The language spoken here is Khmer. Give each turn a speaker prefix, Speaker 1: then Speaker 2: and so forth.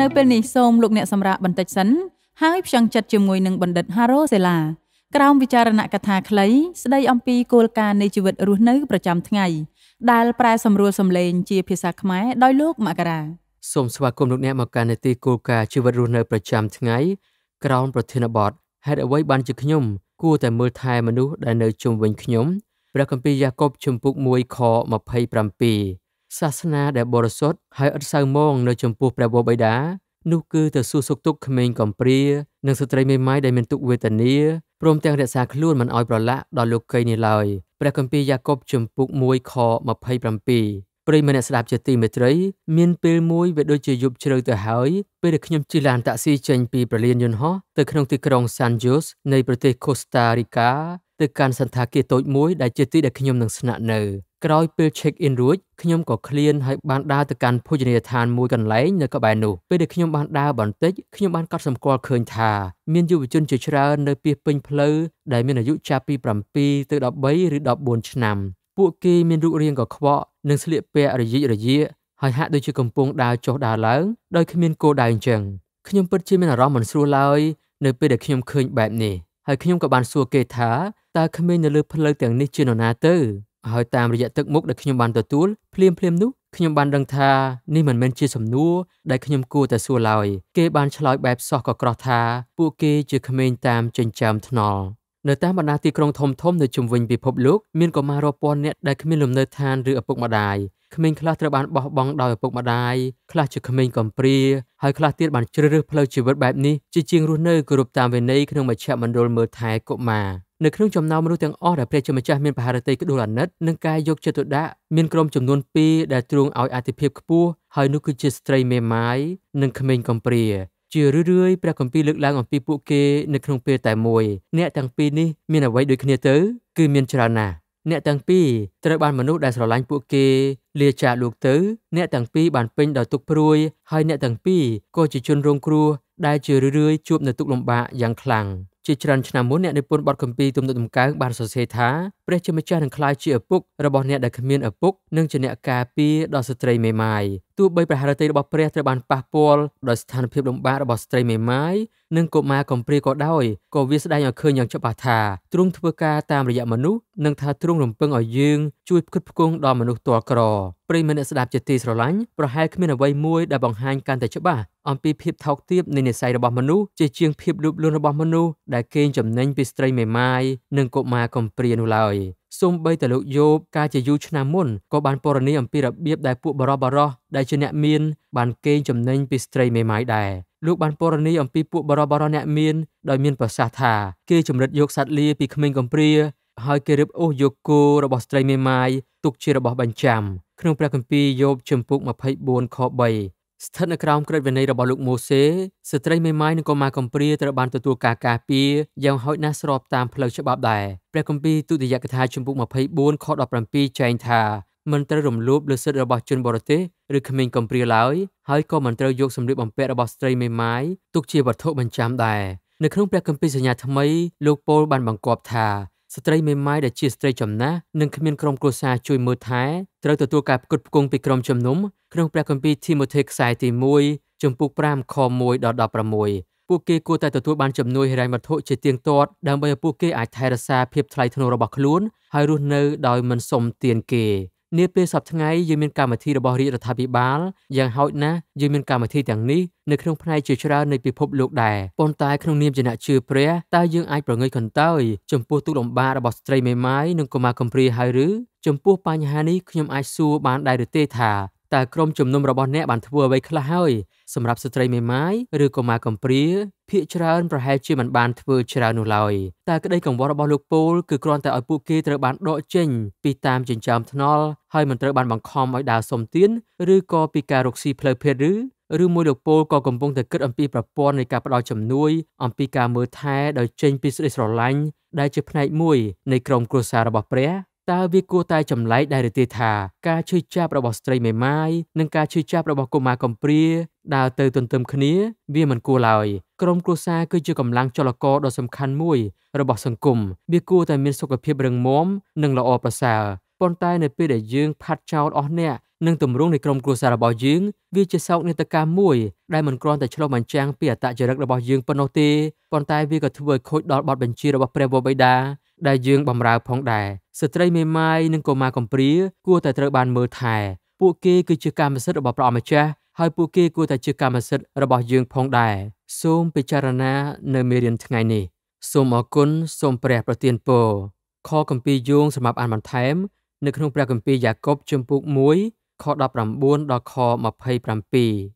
Speaker 1: នៅពេលនេះសូមលោកអ្នកសម្រាប់បន្តិចសិនហើយផ្ចង់ចិត្តជាមួយនឹងបណ្ឌិត Haro Sela ក្រោមវិចារណកថាខ្លី ស្ដីអំពីគោលការណ៍នៃជីវិតរស់នៅប្រចាំថ្ងៃដែលប្រែសម្រួលសម្លេងជាភាសាខ្មែរដោយលោកមករា
Speaker 2: សូមស្វាគមន៍លោកអ្នកមកកាន់នីតិគោលការណ៍ជីវិតរស់នៅប្រចាំថ្ងៃក្រោមប្រធានបទហេតុអ្វីបានជាខ្ញុំ គួរតែមើលថែមនុស្សដែលនៅជុំវិញខ្ញុំព្រះគម្ពីរយ៉ាកុបជំពូក1ខ27សាសនាដែលបរិសុទ្ធហើយឥតសៅមងនៅចំពោះព្រះវរបិតានោះគឺទៅសួរសុខទុក្ខក្មេងកំព្រានិងស្ត្រីមេម៉ាយដែលមានទុក្ខវេទនាព្រមទាំងរក្សាខ្លួនមិនឲ្យប្រឡាក់ដល់លោកីនេះឡើយព្រះគម្ពីរយ៉ាកុបជំពូក1ខ27ប្រិយមិត្តអ្នកស្ដាប់ជាទីមេត្រី មានពេលមួយវាដូចជាយប់ជ្រៅទៅហើយ ពេលដែលខ្ញុំជិះឡានតាក់ស៊ីចេញពីប្រលានយន្តហោះទៅក្នុងទីក្រុង San Jose នៃប្រទេស Costa Rica ទៅកាន់សន្តាគារតូចមួយ ដែលជាទីដែលខ្ញុំនឹងស្នាក់នៅក្រោយពេល check in រួចខ្ញុំក៏ឃ្លានហើយបានដើរទៅកាន់ភោជនីយដ្ឋានមួយកន្លែងនៅក្បែរនោះពេលដែលខ្ញុំបានដើរបន្តិចខ្ញុំបានកត់សម្គាល់ឃើញថាមានយុវជនជាច្រើននៅពីពេញផ្លូវដែលមានអាយុចាប់ពី7ទៅ13ឬ14ឆ្នាំពួកគេមានរូបរាងកខ្វក់និងស្លៀកពាក់រយិចរយាកហើយហាក់ដូចជាកំពុងដើរចុះដើរឡើងដោយគ្មានគោលដៅអញ្ចឹងខ្ញុំពិតជាមានអារម្មណ៍មិនស្រួលឡើយនៅពេលដែលខ្ញុំឃើញបែបនេះហើយខ្ញុំក៏បានសួរគេថាតើគ្មាននៅលើផ្លូវទាំងនេះជានរណាទៅហើយតាមរយៈទឹកមុខដែលខ្ញុំបានទទួលភ្លាមភ្លាមនោះខ្ញុំបានដឹងថានេះមិនមែនជាសំណួរដែលខ្ញុំគួរតែសួរឡើយគេបានឆ្លើយបែបសោះក៏ក្រោះថា ពួកគេជាក្មេងតាមចិញ្ចើមថ្នល់នៅតាមបណ្ដាទីក្រុងធំធំនៅជុំវិញពិភពលោកមានកុមាររាប់ពាន់នាក់ដែលគ្មានលំនៅឋានឬឪពុកម្ដាយក្មេងខ្លះត្រូវបានបោះបង់ដោយឪពុកម្ដាយខ្លះជាក្មេងកំព្រាហើយខ្លះទៀតបានជ្រើសរើសផ្លូវជីវិតបែបនេះជាជាងរស់នៅគោរពតាមវិន័យក្នុងមជ្ឈមណ្ឌលមើលថែកុមារនៅក្នុងចំណោមមនុស្សទាំងអស់ដែលព្រះជាម្ចាស់មានប្រហារតីក្ដួលអាណិតនិងការយកចិត្តទុកដាក់មានក្រុមចំនួន2ដែលទ្រង់ឲ្យអធិភាពខ្ពស់ហើយនោះគឺជាស្ត្រីមេម៉ាយនិងក្មេងកំព្រាជារឿយៗព្រះគម្ពីរលើកឡើងអំពីពួកគេនៅក្នុងពេលតែមួយអ្នកទាំងពីរនេះមានអ្វីដូចគ្នាទៅគឺមានច្រើនណាស់អ្នកទាំងពីរត្រូវបានមនុស្សដែលស្រឡាញ់ពួកគេលាចាកលោកទៅអ្នកទាំងពីរបានពេញដោយទុក្ខព្រួយហើយអ្នកទាំងពីរក៏ជាជនរងគ្រោះដែលជារឿយៗជួបនៅទុក្ខលំបាកយ៉ាងខ្លាំងជាច្រើនឆ្នាំមុនអ្នកនិពន្ធបទគម្ពីរទំនុកតម្កើងបានសរសេរថាព្រះជាម្ចាស់នឹងក្លាយជាឪពុករបស់អ្នកដែលគ្មានឪពុកនិងជាអ្នកការពារដល់ស្ត្រីមេម៉ាយទោះបីព្រះហឫទ័យរបស់ព្រះត្រូវបានប៉ះពាល់ដោយស្ថានភាពលំបាករបស់ស្ត្រីមេម៉ាយនិងកុមារកំព្រាក៏ដោយក៏វាស្ដែងឲ្យឃើញយ៉ាងច្បាស់ថាទ្រង់ធ្វើការតាមរយៈមនុស្សនិងថាទ្រង់រំពឹងឲ្យយើងជួយផ្គត់ផ្គង់ដល់មនុស្សទាល់ក្រប្រិយមិត្តអ្នកស្ដាប់ជាទីស្រឡាញ់ប្រហែលគ្មានអ្វីមួយដែលបង្ហាញកាន់តែច្បាស់អំពីភាពថោកទាបនៃនិស្ស័យរបស់មនុស្សជាជាងភាពលូបលន់របស់មនុស្សដែលគេចំណេញពីស្ត្រីមេម៉ាយនិងកុមារកំព្រានោះឡើយសូម្បីតែលោកយោបកាលជាយូរឆ្នាំមុនក៏បានពរនីអំពីរបៀបដែលពួកបរោះបរោះដែលជាអ្នកមានបានកេងចំណេញពីស្ត្រីមេម៉ាយដែរលោកបានពរនីអំពីពួកបរោះបរោះអ្នកមានដោយមានប្រសាសន៍ថាគេចម្រិតយកសត្វលាពីក្មេងកំព្រាហើយគេរៀបអូសយកគោរបស់ស្ត្រីមេម៉ាយទុកជារបស់បញ្ចាំ ក្នុងព្រះគម្ពីរយោបជំពូក24ខ3ស្ថិតនៅក្រោមក្រឹតវិន័យរបស់លោកម៉ូសេស្ត្រីមេម៉ាយនិងកុមារកំព្រាត្រូវបានទទួលការការពារយ៉ាងហោចណាស់ស្របតាមផ្លូវច្បាប់ដែរព្រះគម្ពីរទុតិយកថាជំពូក24ខ17ចែងថាមិនត្រូវរំលោភលើសិទ្ធិរបស់ជនបរទេសឬក្មេងកំព្រាឡើយហើយក៏មិនត្រូវយកសម្លៀកបំពាក់របស់ស្ត្រីមេម៉ាយទុកជាវត្ថុបញ្ចាំដែរនៅក្នុងព្រះគម្ពីរសញ្ញាថ្មីលោកប៉ូលបានបង្គាប់ថាស្ត្រីមេម៉ាយដែលជាស្ត្រីចំណាស់និងគ្មានក្រុមគ្រួសារជួយមើលថែត្រូវទទួលការផ្គត់ផ្គង់ពីក្រុមជំនុំក្នុងព្រះគម្ពីរធីម៉ូថេខ្សែទី1ចំពុក5ខ1ដល់16ពួកគេគួរតែទទួលបានជំនួយហិរញ្ញវត្ថុជាទៀងទាត់ដើម្បីឲ្យពួកគេអាចថែរក្សាភាពថ្លៃថ្នូររបស់ខ្លួន ហើយរស់នៅដោយមិនសុំទានគេ។នាពេលសប្តាហ៍ថ្ងៃយើងមានកម្មវិធីរបស់រាជរដ្ឋាភិបាលយ៉ាងហោចណាស់យើងមានកម្មវិធីទាំងនេះនៅក្នុងផ្នែកជាច្រើននៃពិភពលោកដែរប៉ុន្តែក្នុងនាមជាអ្នកជឿព្រះតើយើងអាចប្រងើយកន្តើយចំពោះទុកលំបាករបស់ស្ត្រីមេម៉ាយនិងកុមារកំព្រាហើយឬចំពោះបញ្ហានេះខ្ញុំអាចសួរបានដែរឬទេថាតើក្រុមជំនុំរបស់អ្នកបានធ្វើអ្វីខ្លះហើយ សម្រាប់ស្ត្រីមេម៉ាយឬកុមារកំព្រាភាកច្រើន ប្រហែលជាមិនបានធ្វើច្រើននោះឡើយតែក្តីកង្វល់របស់លោកពូលគឺគ្រាន់តែឲ្យពួកគេត្រូវបានដកចេញពីតាមចិញ្ចើមថ្នល់ហើយមិនត្រូវបានបង្ខំឲ្យដើរសុំទានឬក៏ពីការរកស៊ីផ្លូវភេទឬឬមួយលោកពូលក៏កំពុងតែគិតអំពីប្រព័ន្ធនៃការផ្ដល់ជំនួយអំពីការមើលថែដោយចេញពីសេចក្តីស្រឡាញ់ដែលជាផ្នែកមួយនៃក្រុមគ្រួសាររបស់ព្រះតើវាគួរតែចម្លែកដែរឬទេថាការឈឺចាប់របស់ស្ត្រីមេម៉ាយនិងការឈឺចាប់របស់កុមារកំព្រាដើរទៅទន្ទឹមគ្នា វាមិនគួរឡើយក្រមគ្រួសារគឺជាកម្លាំងចលករដ៏សំខាន់មួយរបស់សង្គមវាគួរតែមានសុខភាពរឹងមាំនិងល្អប្រសើរប៉ុន្តែនៅពេលដែលយើងផាត់ចោលអស់អ្នកនិងទម្រង់នៃក្រមគ្រួសាររបស់យើងវាជាសោកនាដកម្មមួយដែលមិនគ្រាន់តែឆ្លុះបញ្ចាំងពីអត្តចរិតរបស់យើងប៉ុណ្ណោះទេប៉ុន្តែវាក៏ធ្វើឲ្យខូចដល់បទបញ្ជារបស់ព្រះវរបិតាដែលយើងបំរើ ផងដែរស្ត្រីមេម៉ាយនិងកុមារកំព្រាគួរតែត្រូវបានមើលថែ ពួកគេគឺជាកម្មសិទ្ធិរបស់ព្រះអម្ចាស់ហើយពួកគេគួរតែជាកម្មសិទ្ធិរបស់យើងផងដែរសូមពិចារណា នៅមេរៀនថ្ងៃនេះ សូមអរគុណសូមព្រះ ប្រទានពរខកម្ពីយោងសម្រាប់អានបន្ថែម នៅក្នុង ព្រះគម្ពីរយ៉ាកុបជំពូក1ខ19ដល់ខ27